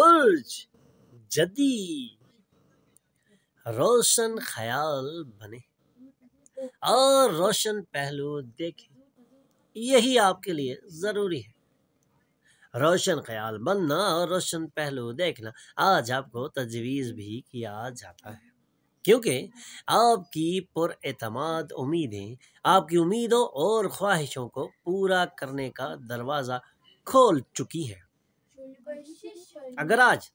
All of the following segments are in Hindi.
बुर्ज जदी रोशन ख्याल बने और रोशन पहलू देखें यही आपके लिए ज़रूरी है रोशन ख्याल बनना और रोशन पहलू देखना आज आपको तजवीज़ भी किया जाता है क्योंकि आपकी पुरमाद उम्मीदें आपकी उम्मीदों और ख्वाहिशों को पूरा करने का दरवाज़ा खोल चुकी है अगर आज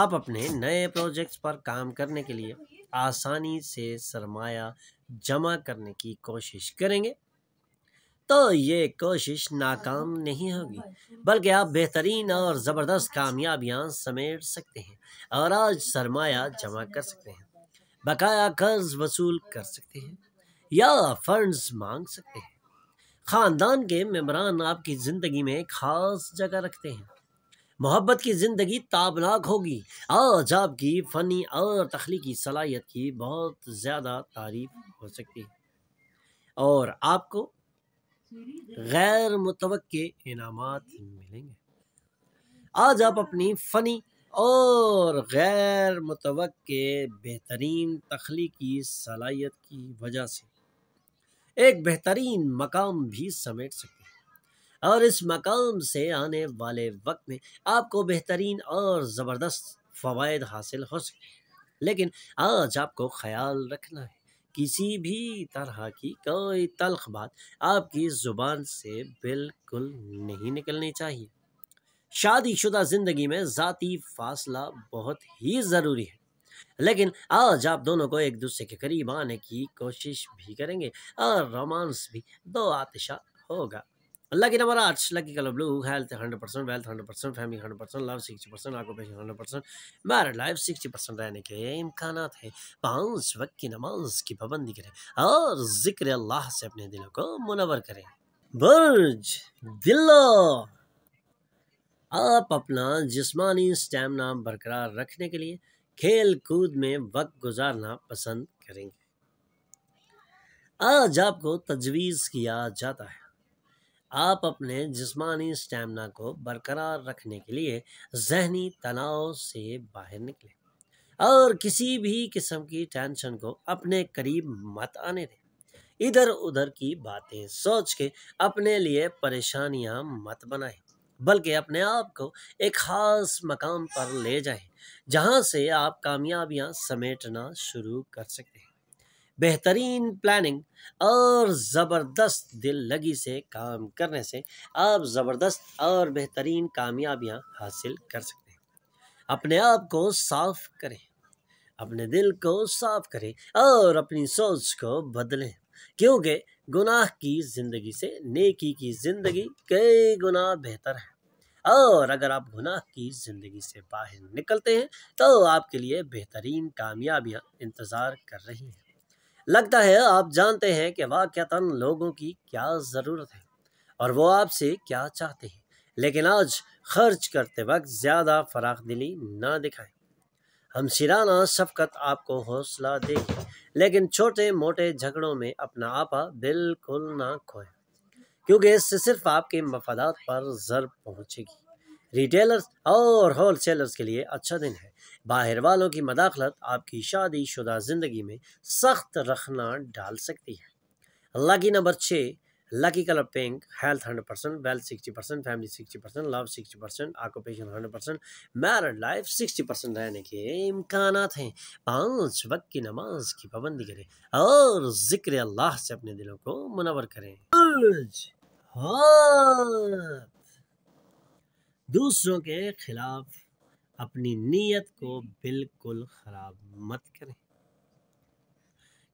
आप अपने नए प्रोजेक्ट्स पर काम करने के लिए आसानी से सरमाया जमा करने की कोशिश करेंगे तो ये कोशिश नाकाम नहीं होगी बल्कि आप बेहतरीन और ज़बरदस्त कामयाबियाँ समेट सकते हैं और आज सरमाया जमा कर सकते हैं बकाया कर्ज वसूल कर सकते हैं या फंड्स मांग सकते हैं ख़ानदान के मम्बरान आपकी ज़िंदगी में ख़ास जगह रखते हैं मोहब्बत की ज़िंदगी ताबनाक होगी आज आपकी फ़नी और तख्लीकी सलाहियत की बहुत ज़्यादा तारीफ हो सकती है और आपको गैर मुतव इनाम मिलेंगे आज आप अपनी फ़नी और गैर मुतव बेहतरीन तख्लीकी सलाहियत की वजह से एक बेहतरीन मकाम भी समेट सकते हैं और इस मकाम से आने वाले वक्त में आपको बेहतरीन और ज़बरदस्त फ़वाद हासिल हो सकते हैं लेकिन आज आपको ख्याल रखना है किसी भी तरह की कोई तलख बात आपकी ज़ुबान से बिल्कुल नहीं निकलनी चाहिए शादीशुदा ज़िंदगी में ज़ाती फासला बहुत ही ज़रूरी है लेकिन आज आप दोनों को एक दूसरे के करीब आने की कोशिश भी करेंगे और रोमांस भी दो आतिशा होगा लकी नंबर आठ lucky colour blue health hundred percent wealth hundred percent family hundred percent love sixty percent occupation hundred percent married life sixty percent रहने के इम्कान है पांच वक्त की नमाज की पाबंदी करें और जिक्र अल्लाह से अपने दिलों को मुनवर करें बुर्ज दिलो आप अपना जिस्मानी स्टैमिना बरकरार रखने के लिए खेल कूद में वक्त गुजारना पसंद करेंगे आज आपको तजवीज़ किया जाता है आप अपने जिस्मानी स्टैमिना को बरकरार रखने के लिए जहनी तनाव से बाहर निकले और किसी भी किस्म की टेंशन को अपने करीब मत आने दें इधर उधर की बातें सोच के अपने लिए परेशानियां मत बनाएं बल्कि अपने आप को एक ख़ास मकाम पर ले जाएं जहां से आप कामयाबियां समेटना शुरू कर सकते हैं बेहतरीन प्लानिंग और ज़बरदस्त दिल लगी से काम करने से आप ज़बरदस्त और बेहतरीन कामयाबियां हासिल कर सकते हैं अपने आप को साफ करें अपने दिल को साफ करें और अपनी सोच को बदलें क्योंकि गुनाह की ज़िंदगी से नेकी की ज़िंदगी कई गुना बेहतर है और अगर आप गुनाह की ज़िंदगी से बाहर निकलते हैं तो आपके लिए बेहतरीन कामयाबियाँ इंतज़ार कर रही हैं लगता है आप जानते हैं कि वाक़ता लोगों की क्या ज़रूरत है और वो आपसे क्या चाहते हैं लेकिन आज खर्च करते वक्त ज़्यादा फराख दिली ना दिखाएं हम सिराना शफकत आपको हौसला देंगे लेकिन छोटे मोटे झगड़ों में अपना आपा बिल्कुल ना खोए क्योंकि इससे सिर्फ आपके मफादात पर जर पहुंचेगी रिटेलर्स और होल सेलर्स के लिए अच्छा दिन है बाहर वालों की मदाखलत आपकी शादी शुदा ज़िंदगी में सख्त रखना डाल सकती है अल्लाह की नंबर छः lucky colour pink health hundred percent wealth sixty percent family sixty percent love sixty percent occupation hundred percent married life sixty percent रहने के इम्कान हैं पाँच वक्त की नमाज की पाबंदी करें और जिक्र अल्लाह से अपने दिलों को मुनवर करें दूसरों के खिलाफ अपनी नीयत को बिल्कुल ख़राब मत करें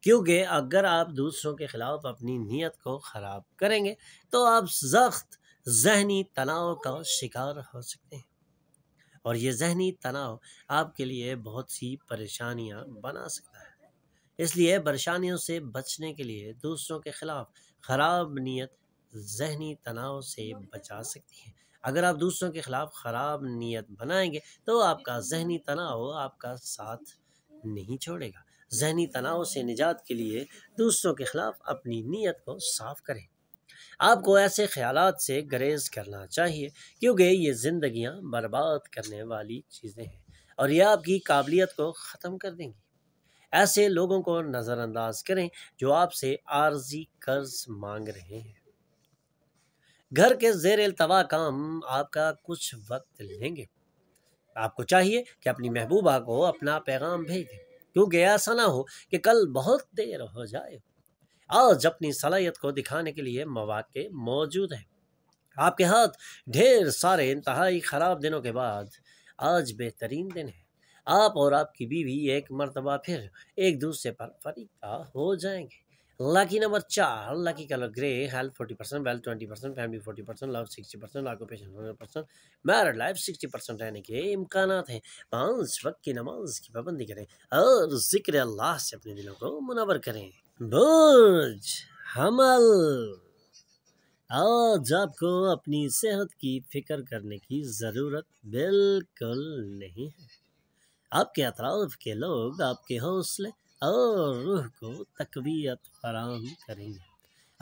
क्योंकि अगर आप दूसरों के ख़िलाफ़ अपनी नीयत को ख़राब करेंगे तो आप सख्त जहनी तनाव का शिकार हो सकते हैं और ये जहनी तनाव आपके लिए बहुत सी परेशानियां बना सकता है इसलिए परेशानियों से बचने के लिए दूसरों के ख़िलाफ़ ख़राब नीयत जहनी तनाव से बचा सकती है अगर आप दूसरों के ख़िलाफ़ ख़राब नीयत बनाएंगे तो आपका जहनी तनाव आपका साथ नहीं छोड़ेगा जहनी तनाव से निजात के लिए दूसरों के ख़िलाफ़ अपनी नीयत को साफ करें आपको ऐसे ख्याल से ग्रेज करना चाहिए क्योंकि ये ज़िंदगियाँ बर्बाद करने वाली चीज़ें हैं और ये आपकी काबिलियत को ख़त्म कर देंगी ऐसे लोगों को नज़रअंदाज करें जो आपसे आर्जी कर्ज मांग रहे हैं घर के जेर अल्तवा काम आपका कुछ वक्त लेंगे आपको चाहिए कि अपनी महबूबा को अपना पैगाम भेज दें क्योंकि ऐसा ना हो कि कल बहुत देर हो जाए आज अपनी सलाहियत को दिखाने के लिए मौाक़ मौजूद हैं आपके हाथ ढेर सारे इंतहाई ख़राब दिनों के बाद आज बेहतरीन दिन है आप और आपकी बीवी एक मरतबा फिर एक दूसरे पर फरीदा हो जाएंगे लकी नंबर चार lucky colour grey health forty percent wealth twenty percent family forty percent love sixty percent occupation hundred percent married life sixty percent रहने के इम्कान है मांस वक्त की नमाज की पाबंदी करें और जिक्र अल्लाह से अपने दिलों को मुनवर करें बोझ हमल आज आपको अपनी सेहत की फिक्र करने की ज़रूरत बिल्कुल नहीं है आपके अतराफ के लोग आपके हौसले और रूह को तकवीत फराम करेंगे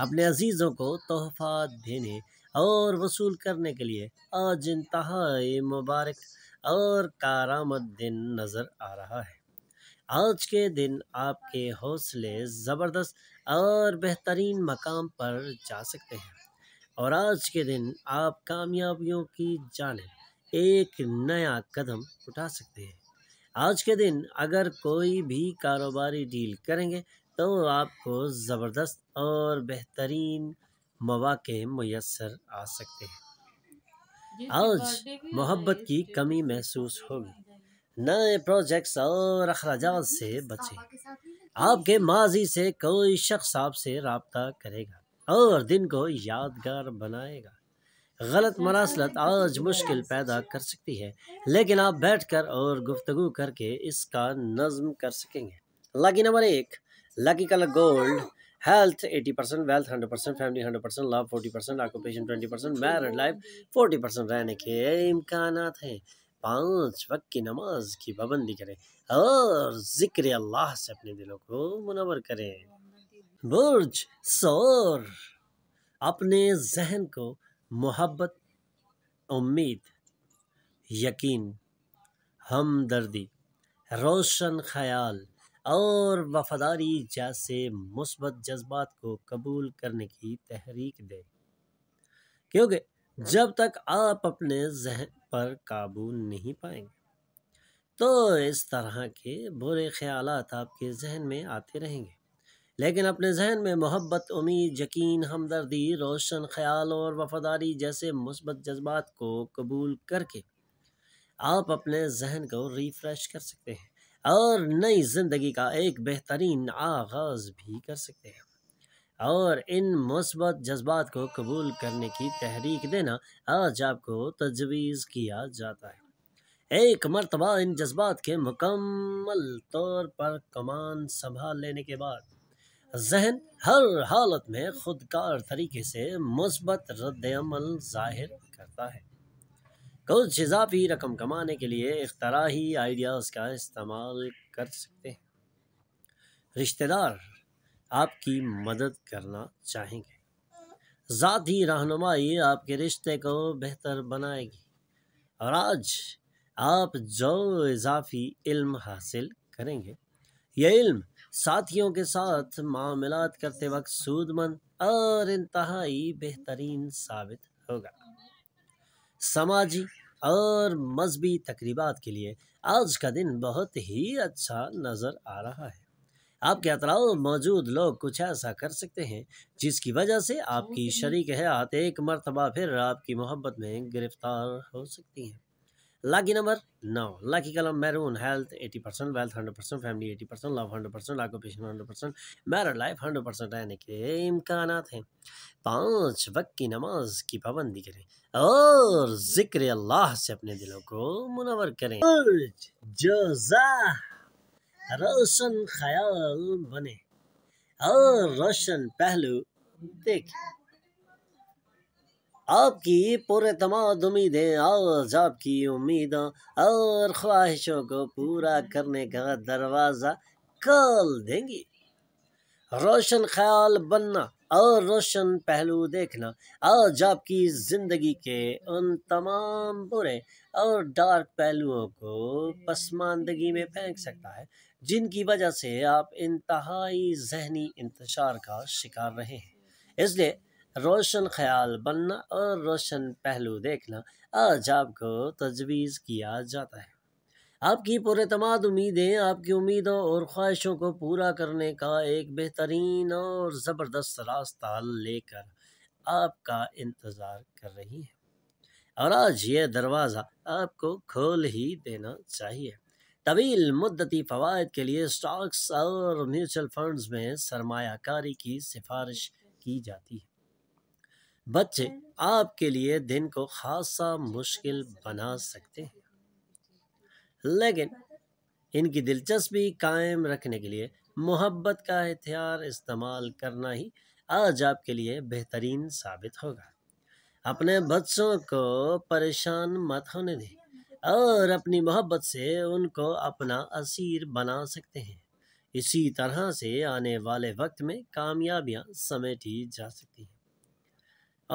अपने अजीज़ों को तोहफा देने और वसूल करने के लिए आज इंतहा मुबारक और कारामद दिन नज़र आ रहा है आज के दिन आपके हौसले ज़बरदस्त और बेहतरीन मकाम पर जा सकते हैं और आज के दिन आप कामयाबियों की जानब एक नया कदम उठा सकते हैं आज के दिन अगर कोई भी कारोबारी डील करेंगे तो आपको ज़बरदस्त और बेहतरीन मौाक़े मैसर आ सकते हैं आज मोहब्बत की कमी महसूस होगी नए प्रोजेक्ट्स और अखराज से बचें आपके माजी से कोई शख्स आपसे रबता करेगा और दिन को यादगार बनाएगा गलत मरासलत आज मुश्किल पैदा कर सकती है लेकिन आप बैठ कर और गुफ्तगु करके इसका नज्म कर सकेंगे लकी नंबर एक lucky colour gold health 80 percent wealth 100 percent family 100 percent love 40 percent occupation 20 percent married life 40 percent रहने के इम्कान हैं पाँच वक्त की नमाज की पाबंदी करें और जिक्र अल्लाह से अपने दिलों को मुनवर करें बुर्ज सौर अपने जहन को मोहब्बत उम्मीद यकीन हमदर्दी रोशन ख्याल और वफादारी जैसे मुस्बत जज्बात को कबूल करने की तहरीक दें क्योंकि जब तक आप अपने जहन पर काबू नहीं पाएंगे तो इस तरह के बुरे ख्याल आपके जहन में आते रहेंगे लेकिन अपने जहन में मोहब्बत उम्मीद यकीन हमदर्दी रोशन ख्याल और वफादारी जैसे मुस्बत जज्बात को कबूल करके आप अपने जहन को रिफ़्रेश कर सकते हैं और नई ज़िंदगी का एक बेहतरीन आगाज़ भी कर सकते हैं और इन मुस्बत जज्बात को कबूल करने की तहरीक देना आज आपको तजवीज़ किया जाता है एक मरतबा इन जज्बात के मुकम्मल तौर पर कमान संभाल लेने के बाद जहन हर हालत में खुदकार तरीके से मुस्बत रद्दमल ज़ाहिर करता है कुछ इजाफी रकम कमाने के लिए इख्तराही आइडियाज़ का इस्तेमाल कर सकते हैं रिश्तेदार आपकी मदद करना चाहेंगे ज़ाती रहनुमाई आपके रिश्ते को बेहतर बनाएगी और आज आप जो इजाफी इल्म हासिल करेंगे यह इल्म साथियों के साथ मामलात करते वक्त सूदमंद और इंतहाई बेहतरीन साबित होगा समाजी और मजहबी तकरीबा के लिए आज का दिन बहुत ही अच्छा नज़र आ रहा है आपके अतराव मौजूद लोग कुछ ऐसा कर सकते हैं जिसकी वजह से आपकी शरीक हयात एक मरतबा फिर आपकी मोहब्बत में गिरफ्तार हो सकती हैं लकी नंबर नौ lucky colour maroon health eighty percent wealth hundred percent family eighty percent love hundred percent occupation hundred percent married life hundred percent रहने के इम्कान हैं पाँच वक्त की नमाज की पाबंदी करें और जिक्र अल्लाह से अपने दिलों को मुनवर करें रोशन ख्याल बने और रोशन पहलू देखें आपकी पूरे तमाम उम्मीदें आज आपकी उम्मीदों और ख्वाहिशों को पूरा करने का दरवाज़ा कल देंगी रोशन ख्याल बनना और रोशन पहलू देखना आज आपकी ज़िंदगी के उन तमाम बुरे और डार्क पहलुओं को पसमानदगी में फेंक सकता है जिनकी वजह से आप इंतहाई जहनी इंतशार का शिकार रहे हैं इसलिए रोशन ख्याल बनना और रोशन पहलू देखना आज आपको तजवीज़ किया जाता है आपकी पुरतमाद उम्मीदें आपकी उम्मीदों और ख्वाहिशों को पूरा करने का एक बेहतरीन और ज़बरदस्त रास्ता लेकर आपका इंतज़ार कर रही है और आज यह दरवाज़ा आपको खोल ही देना चाहिए तवील मुद्दती फ़वाद के लिए स्टॉक्स और म्यूचुअल फंड्स में सरमाकारी की सिफारिश की जाती है बच्चे हम्म। आपके लिए दिन को खासा मुश्किल बना सकते हैं लेकिन इनकी दिलचस्पी कायम रखने के लिए मोहब्बत का हथियार इस्तेमाल करना ही आज आपके लिए बेहतरीन साबित होगा अपने बच्चों को परेशान मत होने दें और अपनी मोहब्बत से उनको अपना असीर बना सकते हैं इसी तरह से आने वाले वक्त में कामयाबियां समेटी जा सकती हैं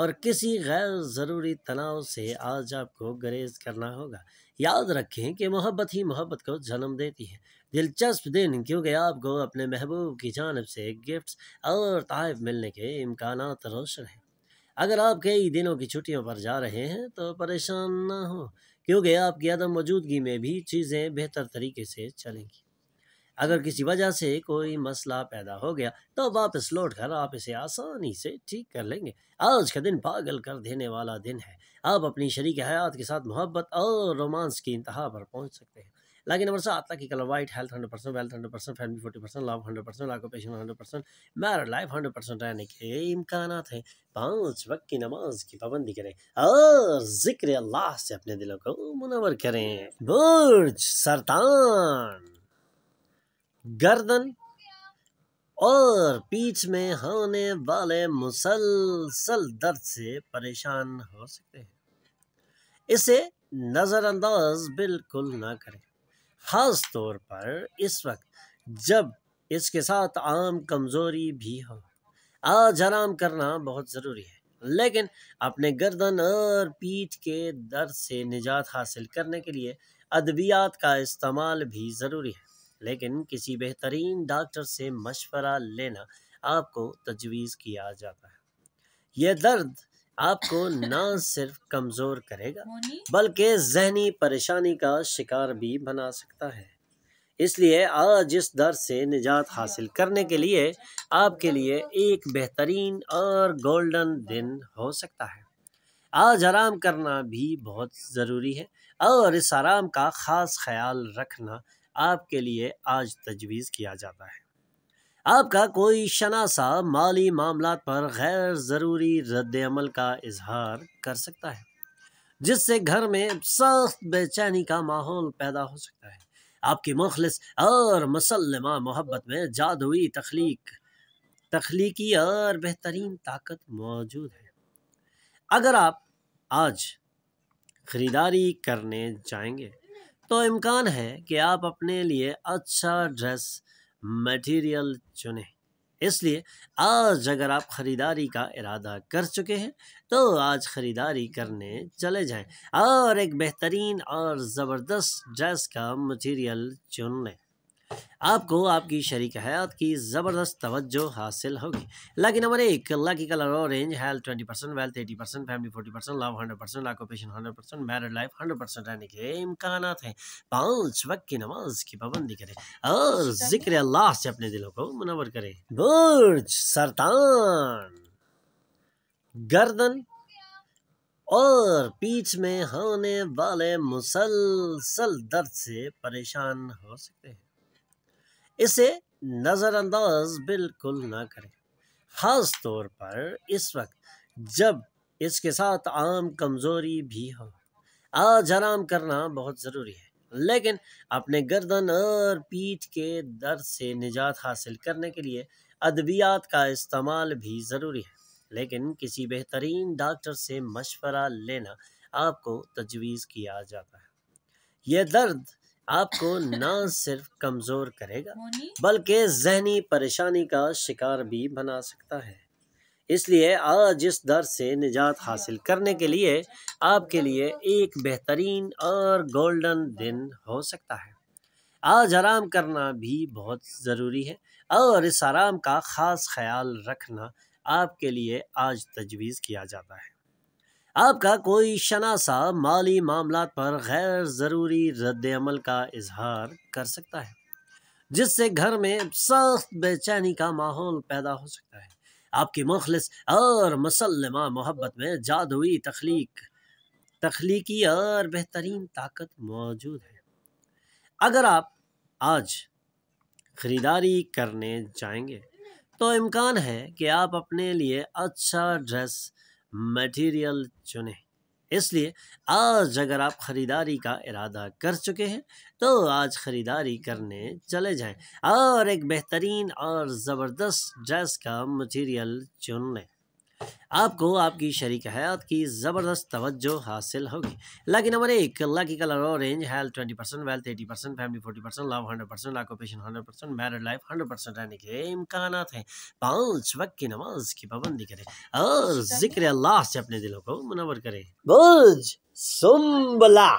और किसी गैर ज़रूरी तनाव से आज आपको गरेज करना होगा याद रखें कि मोहब्बत ही मोहब्बत को जन्म देती है दिलचस्प दिन क्योंकि आपको अपने महबूब की जानब से गिफ्ट्स और तहफ़ मिलने के इम्कान रोशन हैं अगर आप कई दिनों की छुट्टियों पर जा रहे हैं तो परेशान ना हो क्योंकि आपकी अदम मौजूदगी में भी चीज़ें बेहतर तरीके से चलेंगी अगर किसी वजह से कोई मसला पैदा हो गया तो वापस लौट कर आप इसे आसानी से ठीक कर लेंगे आज का दिन पागल कर देने वाला दिन है आप अपनी शरीक हयात के साथ मोहब्बत और रोमांस की इंतहा पर पहुंच सकते हैं लागे नंबर सात lucky colour white health hundred percent wealth hundred percent family forty percent love hundred percent लाखों hundred percent married life hundred percent रहने के इम्कान हैं पाँच वक्त की नमाज की पाबंदी करें और जिक्र अल्लाह से अपने दिलों को मुनवर करें बुर्ज सरतान गर्दन और पीठ में होने वाले मुसलसल दर्द से परेशान हो सकते हैं इसे नज़रअंदाज बिल्कुल ना करें ख़ास तौर पर इस वक्त जब इसके साथ आम कमज़ोरी भी हो आज आराम करना बहुत ज़रूरी है लेकिन अपने गर्दन और पीठ के दर्द से निजात हासिल करने के लिए अद्वियात का इस्तेमाल भी ज़रूरी है लेकिन किसी बेहतरीन डॉक्टर से मशवरा लेना आपको तजवीज़ किया जाता है यह दर्द आपको ना सिर्फ कमज़ोर करेगा बल्कि जहनी परेशानी का शिकार भी बना सकता है इसलिए आज इस दर्द से निजात हासिल करने के लिए आपके लिए एक बेहतरीन और गोल्डन दिन हो सकता है आज आराम करना भी बहुत ज़रूरी है और इस आराम का ख़ास ख्याल रखना आपके लिए आज तजवीज़ किया जाता है आपका कोई शनासा माली मामला पर गैर ज़रूरी रद्द अमल का इजहार कर सकता है जिससे घर में सख्त बेचैनी का माहौल पैदा हो सकता है आपकी मुखलस और मुसलमा मोहब्बत में जादुई तख्लीक तख्लीकी और बेहतरीन ताकत मौजूद है अगर आप आज ख़रीदारी करने जाएंगे तो इम्कान है कि आप अपने लिए अच्छा ड्रेस मटेरियल चुनें इसलिए आज अगर आप ख़रीदारी का इरादा कर चुके हैं तो आज ख़रीदारी करने चले जाएं और एक बेहतरीन और ज़बरदस्त ड्रेस का मटेरियल चुन लें आपको आपकी शरीक हयात की ज़बरदस्त तवज्जो हासिल होगी लकी नंबर एक lucky colour orange health twenty percent wealth eighty percent family forty percent love hundred percent occupation hundred percent married life hundred percent रहने के इम्कान हैं पाँच वक्त की नमाज की पाबंदी करें और जिक्र अल्लाह से अपने दिलों को मुनवर करें बुर्ज सरतान गर्दन और पीठ में होने वाले मुसलसल दर्द से परेशान हो सकते हैं इसे नज़रअंदाज बिल्कुल ना करें ख़ास तौर पर इस वक्त जब इसके साथ आम कमज़ोरी भी हो आज आराम करना बहुत ज़रूरी है लेकिन अपने गर्दन और पीठ के दर्द से निजात हासिल करने के लिए अद्वियात का इस्तेमाल भी ज़रूरी है लेकिन किसी बेहतरीन डॉक्टर से मशवरा लेना आपको तजवीज़ किया जाता है यह दर्द आपको न सिर्फ कमज़ोर करेगा बल्कि जहनी परेशानी का शिकार भी बना सकता है इसलिए आज इस दर से निजात हासिल करने के लिए आपके लिए एक बेहतरीन और गोल्डन दिन हो सकता है आज आराम करना भी बहुत ज़रूरी है और इस आराम का ख़ास ख्याल रखना आपके लिए आज तजवीज़ किया जाता है आपका कोई शनासा माली मामला पर गैर ज़रूरी रद्द अमल का इजहार कर सकता है जिससे घर में सख्त बेचैनी का माहौल पैदा हो सकता है आपकी मुखलस और मुसलमा मोहब्बत में जादुई तख्लीक तख्लीकी और बेहतरीन ताकत मौजूद है अगर आप आज ख़रीदारी करने जाएंगे तो इम्कान है कि आप अपने लिए अच्छा ड्रेस मटेरियल चुने इसलिए आज अगर आप ख़रीदारी का इरादा कर चुके हैं तो आज ख़रीदारी करने चले जाएं और एक बेहतरीन और ज़बरदस्त ड्रेस का मटेरियल चुन लें आपको आपकी शरीक हयात की ज़बरदस्त तवज्जो हासिल होगी लकी नंबर एक lucky colour orange health twenty percent wealth eighty percent family forty percent love hundred percent occupation hundred percent married life hundred percent रहने के इम्कान हैं पाँच वक्त की नमाज की पाबंदी करें और जिक्र अल्लाह से अपने दिलों को मुनवर करें बोझ सुम्बला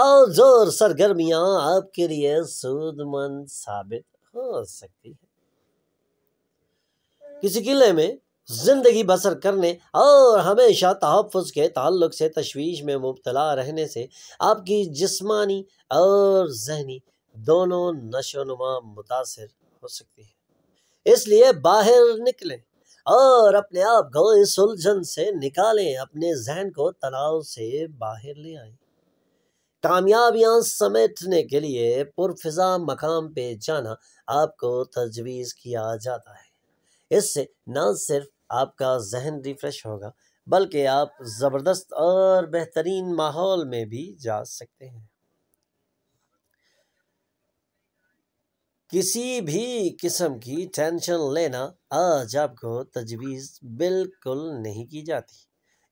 और जोर सरगर्मियाँ आपके लिए सूदमंद साबित हो सकती है किसी किले में ज़िंदगी बसर करने और हमेशा तहफ़ के ताल्लुक से तशवीश में मुबतला रहने से आपकी जिस्मानी और जहनी दोनों नशो नुमा मुतासर हो सकती है इसलिए बाहर निकलें और अपने आप को इस उलझन से निकालें अपने जहन को तनाव से बाहर ले आए कामयाबियां समेटने के लिए पुरफिजा मकाम पे जाना आपको तजवीज़ किया जाता है इससे न सिर्फ आपका जहन रिफ्रेश होगा बल्कि आप ज़बरदस्त और बेहतरीन माहौल में भी जा सकते हैं किसी भी किस्म की टेंशन लेना आज आपको तजवीज़ बिल्कुल नहीं की जाती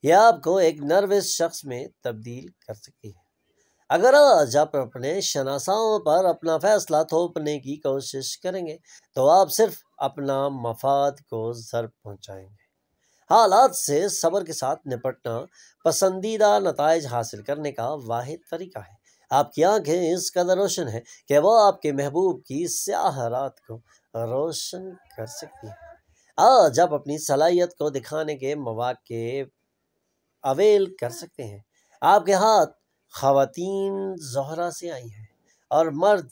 यह आपको एक नर्वस शख्स में तब्दील कर सकती है अगर जब अपने शनासाओं पर अपना फैसला थोपने की कोशिश करेंगे तो आप सिर्फ अपना मफाद को जर पहुंचाएंगे हालात से सबर के साथ निपटना पसंदीदा नतज हासिल करने का वाद तरीका है आपकी आंखें इस कदर रोशन है कि वह आपके महबूब की स्याह रात को रोशन कर सकती है आ, जब अपनी सलाहियत को दिखाने के मौाक़े अवेल कर सकते हैं आपके हाथ खातन जहरा से आई हैं और मर्द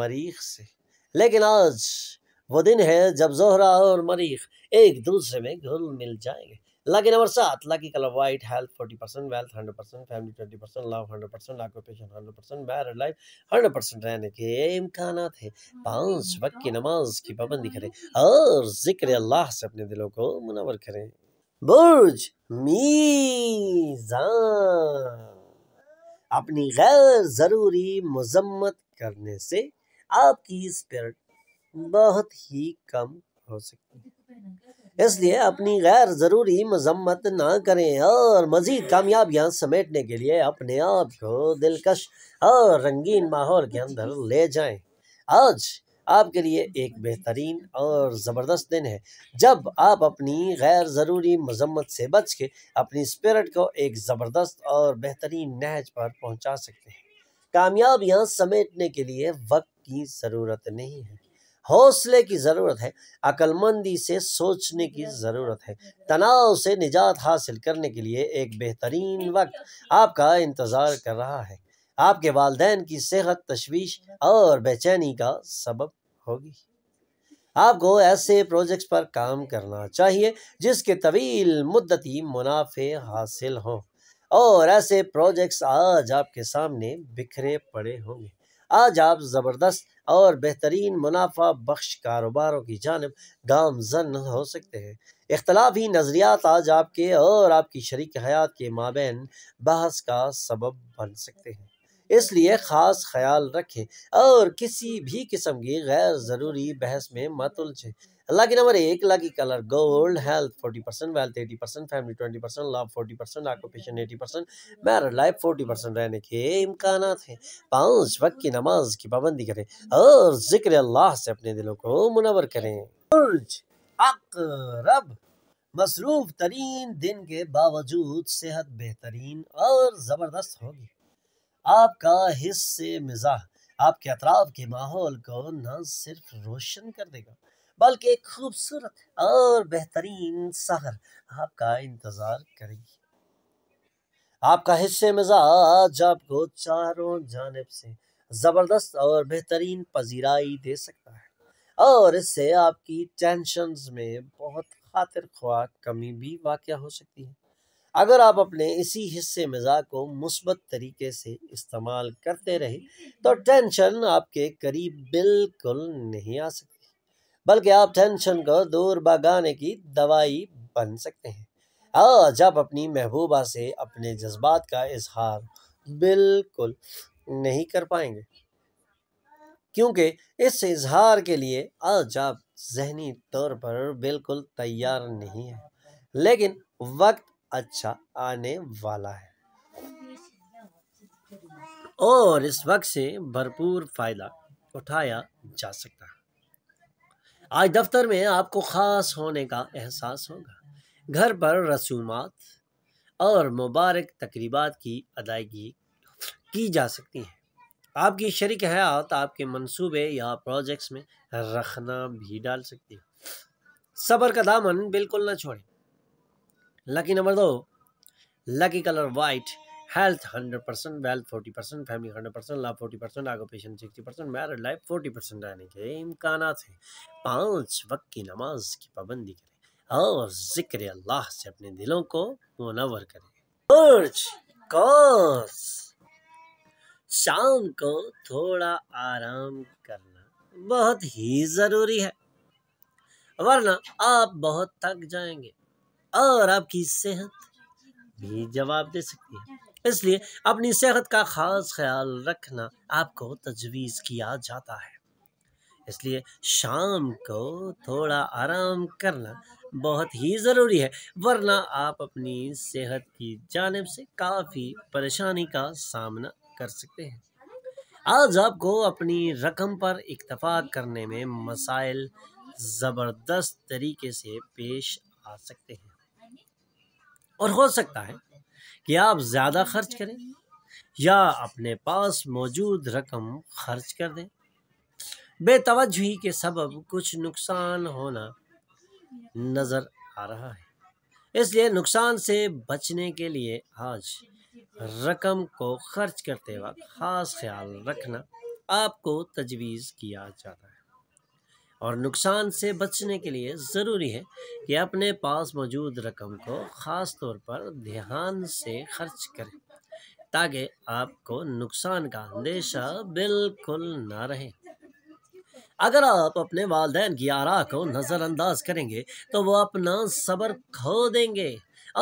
मरीख से लेकिन आज वो दिन है जब जहरा और मरीख एक दूसरे में घुल मिल जाएंगे लकी नंबर सात lucky colour white health forty percent wealth hundred percent family twenty percent love hundred percent occupation hundred percent married life hundred percent रहने के इम्कान है पाँच वक्त की नमाज की पाबंदी करें और जिक्र अल्लाह से अपने दिलों को मुनवर करें बुर्ज मीज़ान अपनी गैर ज़रूरी मजम्मत करने से आपकी स्पिरिट बहुत ही कम हो सकती है इसलिए अपनी गैर ज़रूरी मजम्मत ना करें और मज़ीद कामयाबियाँ समेटने के लिए अपने आप को दिलकश और रंगीन माहौल के अंदर ले जाएं। आज आपके लिए एक बेहतरीन और ज़बरदस्त दिन है जब आप अपनी गैर ज़रूरी मजम्मत से बच के अपनी स्पिरिट को एक ज़बरदस्त और बेहतरीन नहज पर पहुंचा सकते हैं कामयाबियां समेटने के लिए वक्त की ज़रूरत नहीं है हौसले की ज़रूरत है अक्लमंदी से सोचने की ज़रूरत है तनाव से निजात हासिल करने के लिए एक बेहतरीन वक्त आपका इंतज़ार कर रहा है आपके वालदेन की सेहत तशवीश और बेचैनी का सबब होगी आपको ऐसे प्रोजेक्ट्स पर काम करना चाहिए जिसके तवील मुद्दती मुनाफे हासिल हों और ऐसे प्रोजेक्ट्स आज आपके सामने बिखरे पड़े होंगे आज आप ज़बरदस्त और बेहतरीन मुनाफा बख्श कारोबारों की जानब गामजन हो सकते हैं इख्तलाफी नज़रियात आज आपके और आपकी शरीक हयात के माबेन बहस का सबब बन सकते हैं इसलिए ख़ास ख्याल रखें और किसी भी किस्म की गैर ज़रूरी बहस में मत उलझे लकी नंबर एक lucky colour gold health forty percent wealth eighty percent family twenty percent love forty percent occupation eighty percent married life forty percent रहने के इम्कान हैं पाँच वक्त की नमाज की पाबंदी करें और जिक्र अल्लाह से अपने दिलों को मुनवर करें अकरब मसरूफ तरीन दिन के बावजूद सेहत बेहतरीन और ज़बरदस्त होगी आपका हिस्से मिजाह आपके अतराब के माहौल को न सिर्फ रोशन कर देगा बल्कि एक खूबसूरत और बेहतरीन सहर आपका इंतज़ार करेगी आपका हिस्से मिजाज आपको चारों जानब से ज़बरदस्त और बेहतरीन पजीराई दे सकता है और इससे आपकी टेंशन में बहुत खातिर ख्वा कमी भी वाक़ हो सकती है अगर आप अपने इसी हिस्से मिजाक को मुस्बत तरीके से इस्तेमाल करते रहे तो टेंशन आपके करीब बिल्कुल नहीं आ सकती बल्कि आप टेंशन को दूर भगाने की दवाई बन सकते हैं आज हाँ, जब अपनी महबूबा से अपने जज्बात का इजहार बिल्कुल नहीं कर पाएंगे क्योंकि इस इजहार के लिए आज आप जहनी तौर पर बिल्कुल तैयार नहीं है लेकिन वक्त अच्छा आने वाला है और इस वक्त से भरपूर फ़ायदा उठाया जा सकता है आज दफ्तर में आपको ख़ास होने का एहसास होगा घर पर रसूमात और मुबारक तकरीबा की अदायगी की जा सकती है आपकी शर्क हयात आपके मंसूबे या प्रोजेक्ट्स में रखना भी डाल सकती है सबर का दामन बिल्कुल ना छोड़ें लकी नंबर दो lucky colour white health hundred percent wealth forty percent family hundred percent love forty percent पेशेंट sixty percent married life forty percent रहने के इम्कान हैं पाँच वक्त की नमाज की पाबंदी करें और जिक्र अल्लाह से अपने दिलों को मुनवर करें शाम को थोड़ा आराम करना बहुत ही ज़रूरी है वरना आप बहुत थक जाएंगे और आपकी सेहत भी जवाब दे सकती है इसलिए अपनी सेहत का खास ख्याल रखना आपको तजवीज़ किया जाता है इसलिए शाम को थोड़ा आराम करना बहुत ही ज़रूरी है वरना आप अपनी सेहत की जानब से काफ़ी परेशानी का सामना कर सकते हैं आज आपको अपनी रकम पर इतफाक़ करने में मसाइल ज़बरदस्त तरीके से पेश आ सकते हैं और हो सकता है कि आप ज़्यादा खर्च करें या अपने पास मौजूद रकम खर्च कर दें बेतवजी के सबब कुछ नुकसान होना नज़र आ रहा है इसलिए नुकसान से बचने के लिए आज रकम को खर्च करते वक्त ख़ास ख्याल रखना आपको तजवीज़ किया जाता है और नुकसान से बचने के लिए ज़रूरी है कि अपने पास मौजूद रकम को ख़ास तौर पर ध्यान से खर्च करें ताकि आपको नुकसान का अंदेशा बिल्कुल ना रहे अगर आप अपने वालदेन की आरा को नज़रअंदाज करेंगे तो वो अपना सब्र खो देंगे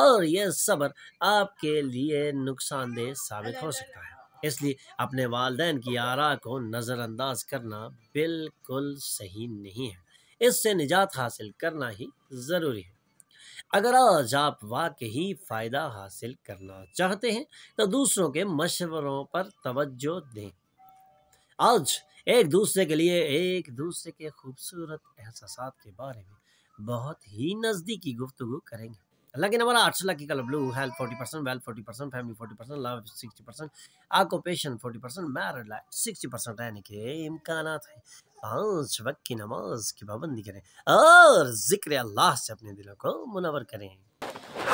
और यह सब्र आपके लिए नुकसानदेह साबित हो सकता है इसलिए अपने वालदेन की आरा को नज़रअंदाज करना बिल्कुल सही नहीं है इससे निजात हासिल करना ही ज़रूरी है अगर आज आप वाकई फ़ायदा हासिल करना चाहते हैं तो दूसरों के मशवरों पर तवज्जो दें आज एक दूसरे के लिए एक दूसरे के खूबसूरत एहसास के बारे में बहुत ही नज़दीकी गुफ्तु करेंगे lucky number 8 lucky color blue health 40% wealth 40% family 40% love 60% occupation 40% married life 60% यानी कि इम्कान है पांच वक्त की नमाज की पाबंदी करें और जिक्र अल्लाह से अपने दिलों को मुनवर करें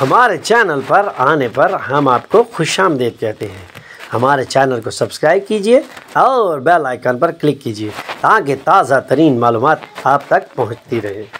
हमारे चैनल पर आने पर हम आपको खुश आमदेद कहते हैं हमारे चैनल को सब्सक्राइब कीजिए और बेल आइकन पर क्लिक कीजिए ताकि ताज़ा तरीन मालूम आप तक पहुँचती रहे